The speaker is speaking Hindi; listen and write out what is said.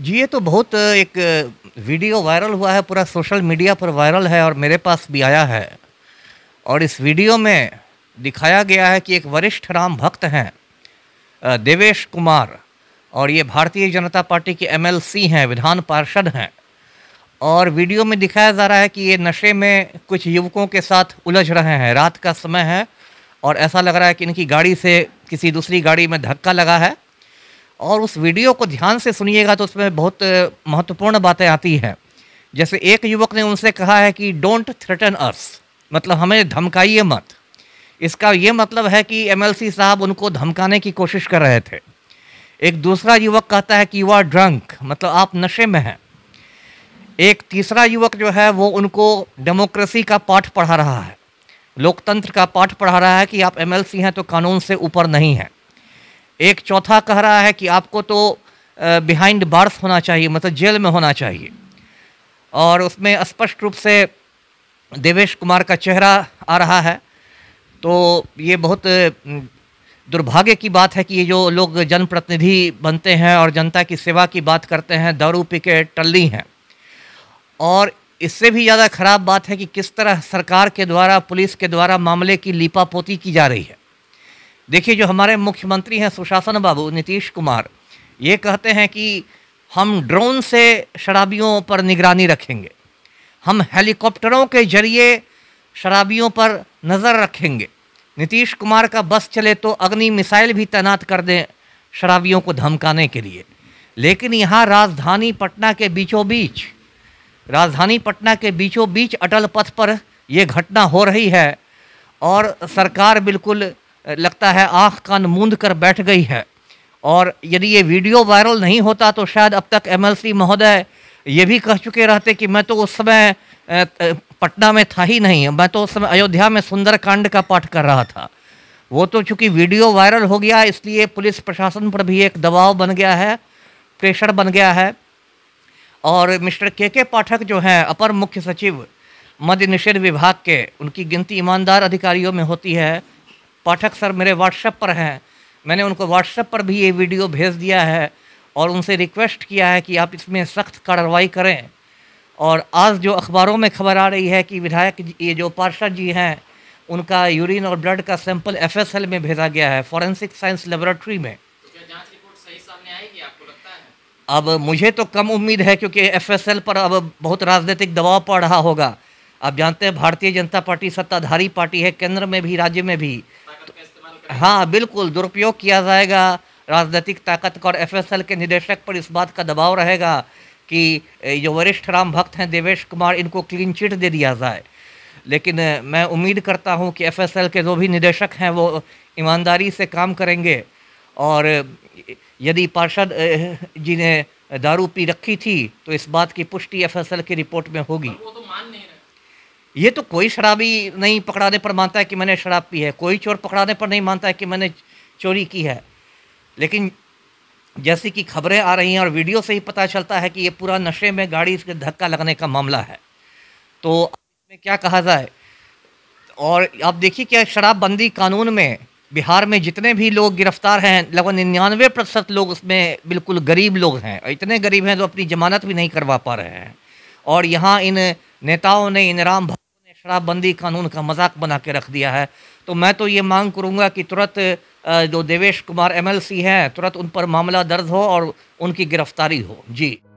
जी ये तो बहुत एक वीडियो वायरल हुआ है पूरा सोशल मीडिया पर वायरल है और मेरे पास भी आया है और इस वीडियो में दिखाया गया है कि एक वरिष्ठ राम भक्त हैं देवेश कुमार और ये भारतीय जनता पार्टी के एमएलसी हैं विधान पार्षद हैं और वीडियो में दिखाया जा रहा है कि ये नशे में कुछ युवकों के साथ उलझ रहे हैं रात का समय है और ऐसा लग रहा है कि इनकी गाड़ी से किसी दूसरी गाड़ी में धक्का लगा है और उस वीडियो को ध्यान से सुनिएगा तो उसमें बहुत महत्वपूर्ण बातें आती हैं जैसे एक युवक ने उनसे कहा है कि डोंट थ्रेटन अर्स मतलब हमें धमकाइए मत इसका ये मतलब है कि एमएलसी साहब उनको धमकाने की कोशिश कर रहे थे एक दूसरा युवक कहता है कि यू आर ड्रंक मतलब आप नशे में हैं एक तीसरा युवक जो है वो उनको डेमोक्रेसी का पाठ पढ़ा रहा है लोकतंत्र का पाठ पढ़ा रहा है कि आप एमएलसी हैं तो कानून से ऊपर नहीं हैं एक चौथा कह रहा है कि आपको तो बिहाइंड बार्स होना चाहिए मतलब जेल में होना चाहिए और उसमें स्पष्ट रूप से देवेश कुमार का चेहरा आ रहा है तो ये बहुत दुर्भाग्य की बात है कि ये जो लोग जनप्रतिनिधि बनते हैं और जनता की सेवा की बात करते हैं दारू पी के टल्ली हैं और इससे भी ज़्यादा खराब बात है कि किस तरह सरकार के द्वारा पुलिस के द्वारा मामले की लीपापोती की जा रही है देखिए जो हमारे मुख्यमंत्री हैं सुशासन बाबू नीतीश कुमार ये कहते हैं कि हम ड्रोन से शराबियों पर निगरानी रखेंगे हम हेलीकॉप्टरों के जरिए शराबियों पर नज़र रखेंगे नीतीश कुमार का बस चले तो अग्नि मिसाइल भी तैनात कर दें शराबियों को धमकाने के लिए लेकिन यहाँ राजधानी पटना के बीचों बीच राजधानी पटना के बीचों बीच अटल पथ पर ये घटना हो रही है और सरकार बिल्कुल लगता है आँख कान मूंद कर बैठ गई है और यदि ये वीडियो वायरल नहीं होता तो शायद अब तक एमएलसी महोदय ये भी कह चुके रहते कि मैं तो उस समय पटना में था ही नहीं मैं तो उस समय अयोध्या में सुंदरकांड का पाठ कर रहा था वो तो चूँकि वीडियो वायरल हो गया इसलिए पुलिस प्रशासन पर भी एक दबाव बन गया है प्रेशर बन गया है और मिस्टर के के पाठक जो हैं अपर मुख्य सचिव मद्य निषेध विभाग के उनकी गिनती ईमानदार अधिकारियों में होती है पाठक सर मेरे व्हाट्सएप पर हैं मैंने उनको व्हाट्सएप पर भी ये वीडियो भेज दिया है और उनसे रिक्वेस्ट किया है कि आप इसमें सख्त कार्रवाई करें और आज जो अखबारों में खबर आ रही है कि विधायक ये जो पार्षद जी हैं उनका यूरिन और ब्लड का सैंपल एफ में भेजा गया है फॉरेंसिक साइंस लेबोरेटरी में अब मुझे तो कम उम्मीद है क्योंकि एफएसएल पर अब बहुत राजनीतिक दबाव पड़ रहा होगा आप जानते हैं भारतीय जनता पार्टी सत्ताधारी पार्टी है केंद्र में भी राज्य में भी हाँ बिल्कुल दुरुपयोग किया जाएगा राजनीतिक ताकत और एफ के निदेशक पर इस बात का दबाव रहेगा कि जो वरिष्ठ राम भक्त हैं देवेश कुमार इनको क्लीन चिट दे दिया जाए लेकिन मैं उम्मीद करता हूँ कि एफ के जो भी निदेशक हैं वो ईमानदारी से काम करेंगे और यदि पार्षद जी ने दारू पी रखी थी तो इस बात की पुष्टि एफ की रिपोर्ट में होगी ये तो कोई शराबी नहीं पकड़ाने पर मानता है कि मैंने शराब पी है कोई चोर पकड़ाने पर नहीं मानता है कि मैंने चोरी की है लेकिन जैसे कि खबरें आ रही हैं और वीडियो से ही पता चलता है कि ये पूरा नशे में गाड़ी इसके धक्का लगने का मामला है तो इसमें क्या कहा जाए और आप देखिए क्या शराबबंदी कानून में बिहार में जितने भी लोग गिरफ्तार हैं लगभग निन्यानवे प्रतिशत लोग उसमें बिल्कुल गरीब लोग हैं इतने गरीब हैं जो अपनी जमानत भी नहीं करवा पा रहे हैं और यहाँ इन नेताओं ने इन राम भक्तों ने शराबबंदी कानून का मजाक बना के रख दिया है तो मैं तो ये मांग करूँगा कि तुरंत जो देवेश कुमार एमएलसी हैं तुरंत उन पर मामला दर्ज हो और उनकी गिरफ्तारी हो जी